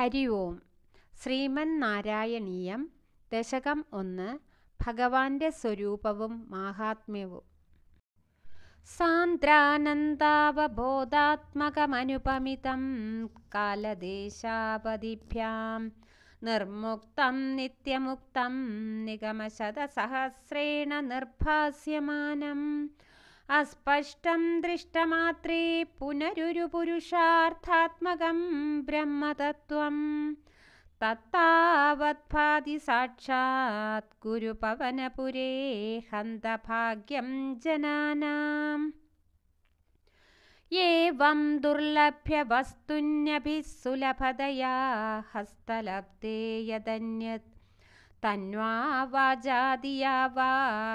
ഹരി ഓം ശ്രീമൻ നാരായണീയം ദശകം ഒന്ന് ഭഗവാന്റെ സ്വരൂപവും മാഹാത്മ്യവും സാന്ദ്രാനന്ദാവബോധാത്മകമനുപമിതം കാലദേശാപതിഭ്യാം നിർമുക്തം നിത്യമുക്തം നിഗമശതസഹസ്രേണ നിർഭാസ്യമാനം अस्पष्टं दृष्टमात्रे पुनरुपुरुषार्थात्मकं ब्रह्मतत्त्वं साक्षात् गुरुपवनपुरे भाग्यं जनानाम् एवं सुलभतया हस्तलब्धे यदन्यत् തന്വാവാജാതിയാ വാ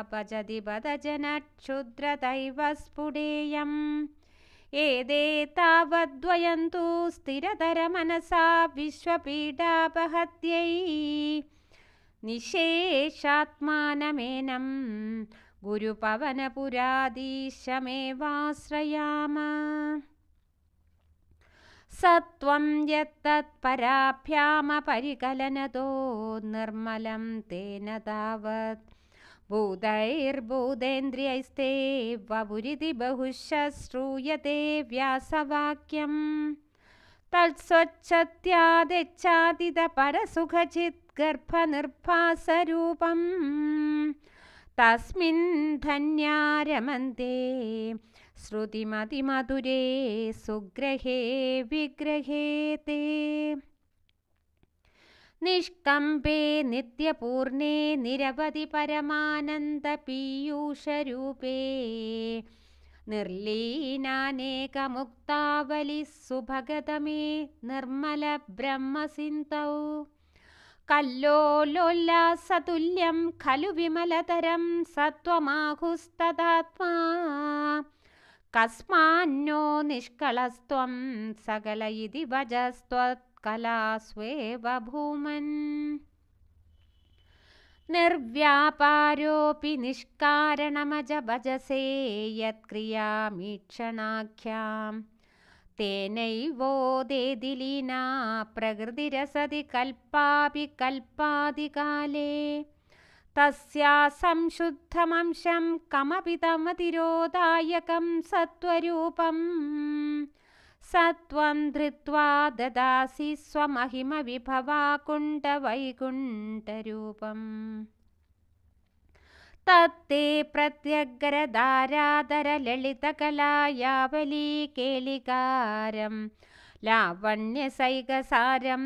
ഭജതി ഭജനക്ഷുദ്രദൈവസ്ഫുടേയം ഏതേ താവദ്വയം തൂ സ്ഥിരതരമനസാ വിശ്വപീഡാപഹത്यै നിശേഷാത്മാനമേനം ഗുരുപവനപുരാദീശമേവാശ്രയാമ സത്വം യത്തത്പരാഭ്യാമപരികലനതോ നിർമ്മലം തേന താവത് ഭൂതൈർഭൂതേന്ദ്രിയൈസ്തേ വപുരിതി ബഹുശ്രൂയതേ വ്യാസവാക്യം തത്സ്വച്ഛത്യാദിച്ഛാദിത പരസുഖചിത് ഗർഭനിർഭാസരൂപം തസ്മിൻ ധന്യാരമന്തേ ശ്രുതിമതിമധുരേ സുഗ്രഹേ വിഗ്രഹേ തേ നിഷ്കമ്പേ നിത്യപൂർണേ നിരവധി പരമാനന്ദ പീയൂഷരൂപേ നിർലീനാനേകമുക്താവലി സുഭഗതമേ നിർമ്മല ബ്രഹ്മസിന്ധൗ കല്ലോല്ലോല്ലാസതുല്യം ഖലു വിമലതരം സത്വമാഹുസ്തദാത്മാ കസ്മാന്നോ നിഷ്കളസ്ത്വം സകല ഇതി വജസ്ത്വത്കലാസ്വേവ ഭൂമൻ നിർവ്യാപാരോപി നിഷ്കാരണമജ ഭജസേ യത്ക്രിയാമീക്ഷണാഖ്യാം तेनैवो देदिलीना कल्पादिकाले तस्या संशुद्धमंशं कमपि तमतिरोदायकं सत्त्वरूपम् सत्त्वं धृत्वा ददासि स्वमहिमविभवाकुण्टवैकुण्ठरूपम् തത്തേ പ്രത്യഗ്രധാരാധര ലളിതകലായാവലീ കേളികാരം ലാവണ്യസൈകസാരം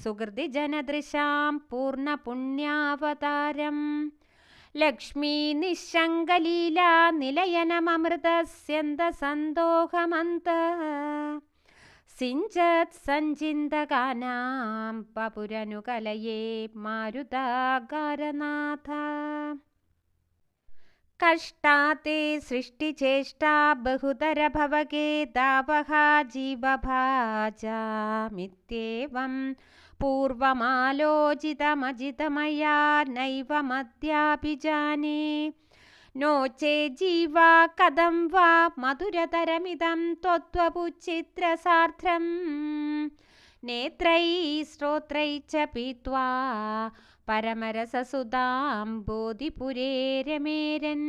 സുഹൃതി ജനദൃശാം പൂർണ്ണപുണ്യാവതാരം ലക്ഷ്മീ നിശങ്കലീലാ നിലയനമൃതസ്യന്തസന്തോഹമന്ത സിഞ്ചത് സഞ്ചിന്തകാനാം പപുരനുകലയേ മാരുതാകാരനാഥ कष्टा ते सृष्टिचेष्टा बहुतरभवगे दावः जीवभाजामित्येवं पूर्वमालोचितमजितमया जाने नो नोचे जीवा कदं वा मधुरतरमिदं त्वत्त्वपुचित्रसार्ध्रं नेत्रैः श्रोत्रै च पीत्वा പരമരസസുതാംബോധിപുരേരമേരൻ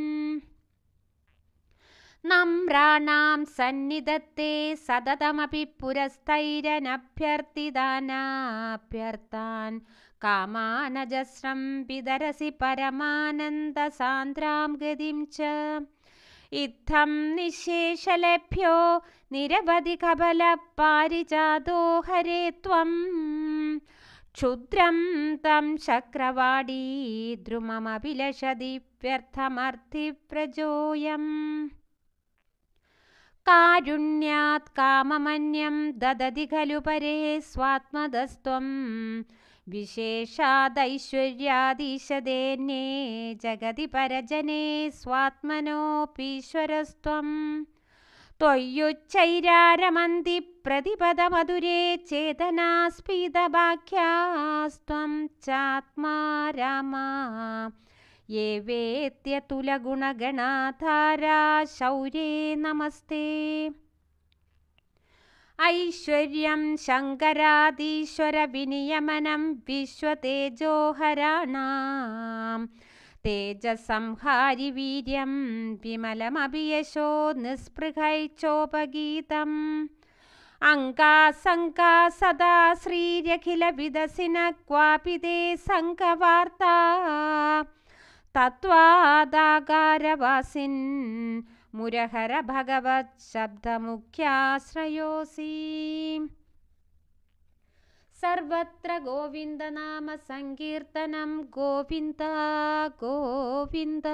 നമ്രാണാം സന്നിധത്തെ സതതമപി പുരസ്തൈരനഭ്യർത്ഥിതാനാഭ്യർത്ഥാൻ കാമാനജസ്രം പിതരസി പരമാനന്ദസാന്ദ്രാം ഗതിം ച ഇത്തം നിശേഷലഭ്യോ നിരവധി കപല പാരിജാതോ ഹരേ ത്വം क्षुद्रं तं शक्रवाणी द्रुममभिलषदिप्यर्थमर्थिप्रजोयम् कारुण्यात् काममन्यं ददति खलु परे स्वात्मदस्त्वं विशेषादैश्वर्यादीशदेने जगति परजने स्वात्मनोऽपीश्वरस्त्वम् त्वय्युच्चैरारमन्ति प्रतिपदमधुरे चेतनास्पीदभाख्यास्त्वं चात्मा रामा ये वेत्यतुलगुणगणाधारा शौर्ये नमस्ते ऐश्वर्यं शङ्करादीश्वरविनियमनं विश्वतेजोहराणाम् തേജസംഹാരി വീര്യം വിമലമഭിയശോ നിസ്പൃഹൈച്ചോപഗീതം അങ്കാസങ്കാ സദാ ശ്രീരഖിലവിദസിന ക്വാപി തേ സംഘവാർത്ത തത്വാദാകാരവാസിൻ മുരഹര ഭഗവത് ശബ്ദമുഖ്യാശ്രയോസീ सर्वत्र गोविन्दनामसङ्कीर्तनं गोविन्द गोविन्द